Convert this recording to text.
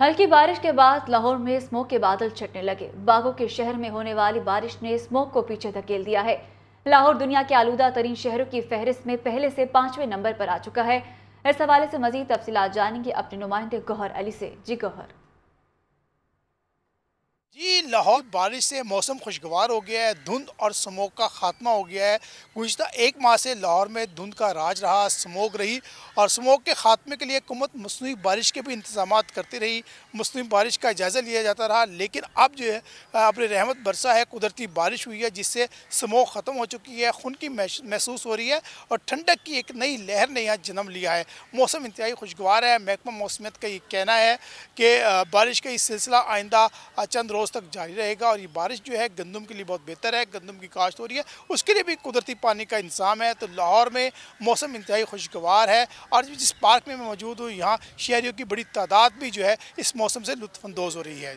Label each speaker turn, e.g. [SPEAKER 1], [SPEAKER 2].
[SPEAKER 1] हल्की बारिश के बाद लाहौर में स्मोक के बादल छटने लगे बागों के शहर में होने वाली बारिश ने स्मोक को पीछे धकेल दिया है लाहौर दुनिया के आलूदा तरीन शहरों की फहरिस्त में पहले से पांचवें नंबर पर आ चुका है इस हवाले से मजीद तफसीत जानेंगे अपने नुमाइंदे गौहर अली से जी गौहर
[SPEAKER 2] लाहौर बारिश से मौसम खुशगवार हो गया है धुंध और स्मोक का खात्मा हो गया है गुजत एक माह से लाहौर में धुंध का राज रहा स्मोक रही और स्मोक के खात्मे के लिए हुकूमत मसनू बारिश के भी इंतजाम करती रही मसनू बारिश का जायज़ा लिया जाता रहा लेकिन अब जो है अपने रहमत बरसा है कुदरती बारिश हुई है जिससे स्मोक ख़त्म हो चुकी है खुन की महसूस हो रही है और ठंडक की एक नई लहर ने यहाँ जन्म लिया है मौसम इंतहाई खुशगवार है महकमा मौसमियत का ये कहना है कि बारिश का ये सिलसिला आइंदा चंद रोज़ तक जारी रहेगा और ये बारिश जो है गंदम के लिए बहुत बेहतर है गंदम की काश्त हो रही है उसके लिए भी कुदरती पानी का इंतजाम है तो लाहौर में मौसम इंतहाई खुशगवार है और जिस पार्क में मैं मौजूद हूँ यहाँ शहरीों की बड़ी तादाद भी जो है इस मौसम से लुफानंदोज़ हो रही है